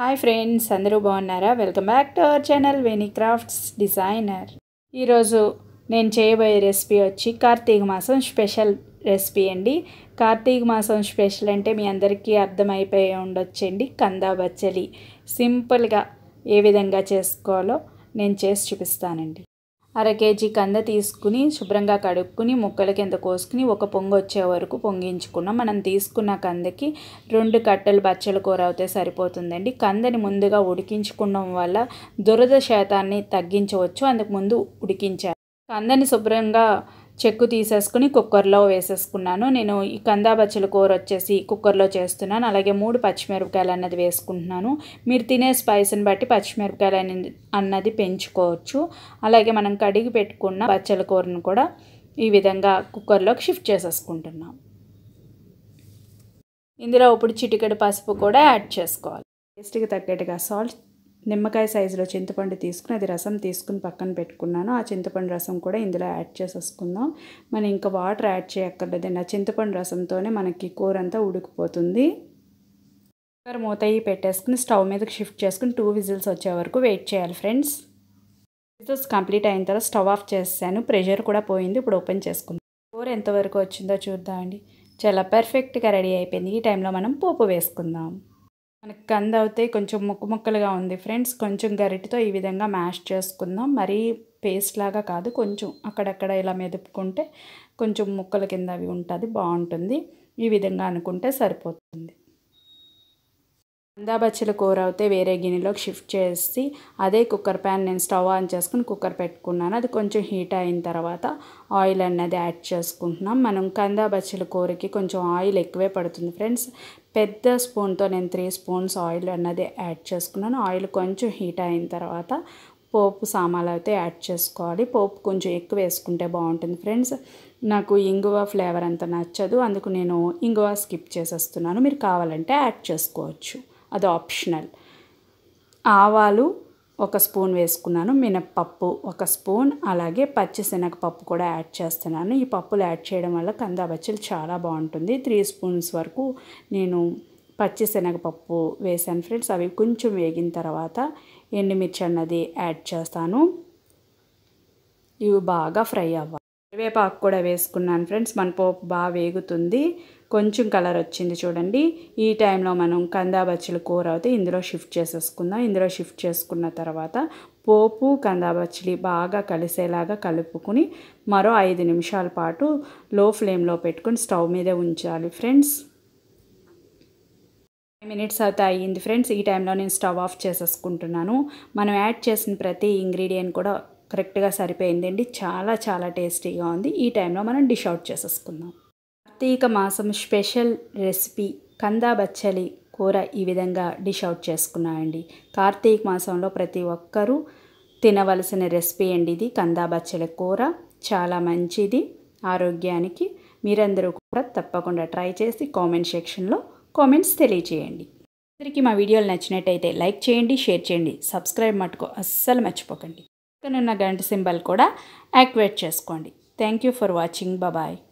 hi friends అందరూ బాగున్నారా welcome back to our channel Veni crafts designer ఈరోజు నేను చేయబోయే రెసిపీ వచ్చి కార్తీక మాసం స్పెషల్ రెసిపీ అండి కార్తీక మాసం స్పెషల్ అంటే మీ అందరికీ అర్థమైపోయి ఉండొచ్చండి కందా బచ్చలి సింపుల్గా ఏ విధంగా చేసుకోవాలో నేను చేసి చూపిస్తానండి అర కేజీ కంద తీసుకుని శుభ్రంగా కడుక్కుని ముక్కల కింద కోసుకుని ఒక పొంగు వచ్చే వరకు పొంగించుకున్నాం మనం తీసుకున్న కందకి రెండు కట్టలు బచ్చల కూర అవుతే సరిపోతుందండి కందని ముందుగా ఉడికించుకోవడం వల్ల దురద శాతాన్ని తగ్గించవచ్చు అందుకు ముందు ఉడికించాలి కందని శుభ్రంగా చెక్కు తీసేసుకుని కుక్కర్లో వేసేసుకున్నాను నేను ఈ కందా బచ్చల కూర వచ్చేసి కుక్కర్లో చేస్తున్నాను అలాగే మూడు పచ్చిమిరపకాయలు అన్నది వేసుకుంటున్నాను మీరు తినే స్పైస్ని బట్టి పచ్చిమిరపకాయలు అన్నది పెంచుకోవచ్చు అలాగే మనం కడిగి పెట్టుకున్న బచ్చల కూరను కూడా ఈ విధంగా కుక్కర్లోకి షిఫ్ట్ చేసేసుకుంటున్నాం ఇందులో ఇప్పుడు చిటికెడు పసుపు కూడా యాడ్ చేసుకోవాలి టేస్ట్కి తగ్గట్టుగా సాల్ట్ నిమ్మకాయ సైజులో చింతపండు తీసుకుని అది రసం తీసుకుని పక్కన పెట్టుకున్నాను ఆ చింతపండు రసం కూడా ఇందులో యాడ్ చేసేసుకుందాం మనం ఇంకా వాటర్ యాడ్ చేయక్కర్లేదండి ఆ చింతపండు రసంతోనే మనకి కూర అంతా ఉడికిపోతుంది కుక్కర్ మూత పెట్టేసుకుని స్టవ్ మీదకి షిఫ్ట్ చేసుకుని టూ విజిల్స్ వచ్చే వరకు వెయిట్ చేయాలి ఫ్రెండ్స్ విజిల్స్ కంప్లీట్ అయిన తర్వాత స్టవ్ ఆఫ్ చేశాను ప్రెషర్ కూడా పోయింది ఇప్పుడు ఓపెన్ చేసుకుందాం కూర ఎంతవరకు వచ్చిందో చూద్దామండి చాలా పర్ఫెక్ట్గా రెడీ అయిపోయింది ఈ టైంలో మనం పోపు వేసుకుందాం మనకు కంద అవుతే కొంచెం ముక్కు ముక్కలుగా ఉంది ఫ్రెండ్స్ కొంచెం గరిటితో ఈ విధంగా మ్యాష్ చేసుకుందాం మరీ పేస్ట్ లాగా కాదు కొంచెం అక్కడక్కడ ఇలా మెదుపుకుంటే కొంచెం ముక్కల కింద అవి ఉంటుంది బాగుంటుంది ఈ విధంగా అనుకుంటే సరిపోతుంది కందా బచ్చల కూర అయితే వేరే గిన్నెలోకి షిఫ్ట్ చేసి అదే కుక్కర్ ప్యాన్ నేను స్టవ్ ఆన్ చేసుకుని కుక్కర్ పెట్టుకున్నాను అది కొంచెం హీట్ అయిన తర్వాత ఆయిల్ అన్నది యాడ్ చేసుకుంటున్నాం మనం కందా బచ్చల కూరకి కొంచెం ఆయిల్ ఎక్కువే పడుతుంది ఫ్రెండ్స్ పెద్ద స్పూన్తో నేను త్రీ స్పూన్స్ ఆయిల్ అన్నది యాడ్ చేసుకున్నాను ఆయిల్ కొంచెం హీట్ అయిన తర్వాత పోపు సామాన్లు అయితే యాడ్ చేసుకోవాలి పోపు కొంచెం ఎక్కువ వేసుకుంటే బాగుంటుంది ఫ్రెండ్స్ నాకు ఇంగువ ఫ్లేవర్ అంత నచ్చదు అందుకు నేను ఇంగువ స్కిప్ చేసేస్తున్నాను మీరు కావాలంటే యాడ్ చేసుకోవచ్చు అది ఆప్షనల్ ఆవాలు ఒక స్పూన్ వేసుకున్నాను మినప్పప్పు ఒక స్పూన్ అలాగే పచ్చిశనగపప్పు కూడా యాడ్ చేస్తున్నాను ఈ పప్పులు యాడ్ చేయడం వల్ల కందాబచ్చలు చాలా బాగుంటుంది త్రీ స్పూన్స్ వరకు నేను పచ్చిశనగపప్పు వేసాను ఫ్రెండ్స్ అవి కొంచెం వేగిన తర్వాత ఎండుమిర్చి అన్నది యాడ్ చేస్తాను ఇవి బాగా ఫ్రై అవ్వాలి కరివేపాకు కూడా వేసుకున్నాను ఫ్రెండ్స్ మన పోపు బాగా వేగుతుంది కొంచెం కలర్ వచ్చింది చూడండి ఈ టైంలో మనం కందా కూర అయితే ఇందులో షిఫ్ట్ చేసేసుకుందాం ఇందులో షిఫ్ట్ చేసుకున్న తర్వాత పోపు కందా బాగా కలిసేలాగా కలుపుకుని మరో ఐదు నిమిషాల పాటు లో ఫ్లేమ్లో పెట్టుకుని స్టవ్ మీదే ఉంచాలి ఫ్రెండ్స్ ఫైవ్ మినిట్స్ అయితే అయ్యింది ఫ్రెండ్స్ ఈ టైంలో నేను స్టవ్ ఆఫ్ చేసేసుకుంటున్నాను మనం యాడ్ చేసిన ప్రతి ఇంగ్రీడియంట్ కూడా కరెక్ట్గా సరిపోయిందండి చాలా చాలా టేస్టీగా ఉంది ఈ టైంలో మనం డిష్ అవుట్ చేసేసుకుందాం కార్తీక మాసం స్పెషల్ రెసిపీ కందా బచ్చలి కూర ఈ విధంగా డిష్ అవుట్ చేసుకున్నాయండి కార్తీక మాసంలో ప్రతి ఒక్కరూ తినవలసిన రెసిపీ అండి ఇది కందా బచ్చలి కూర చాలా మంచిది ఆరోగ్యానికి మీరందరూ కూడా తప్పకుండా ట్రై చేసి కామెంట్ సెక్షన్లో కామెంట్స్ తెలియచేయండి అందరికీ మా వీడియోలు నచ్చినట్టయితే లైక్ చేయండి షేర్ చేయండి సబ్స్క్రైబ్ మటుకు అస్సలు మర్చిపోకండి పక్కనున్న గంట సింబల్ కూడా యాక్టివేట్ చేసుకోండి thank you for watching bye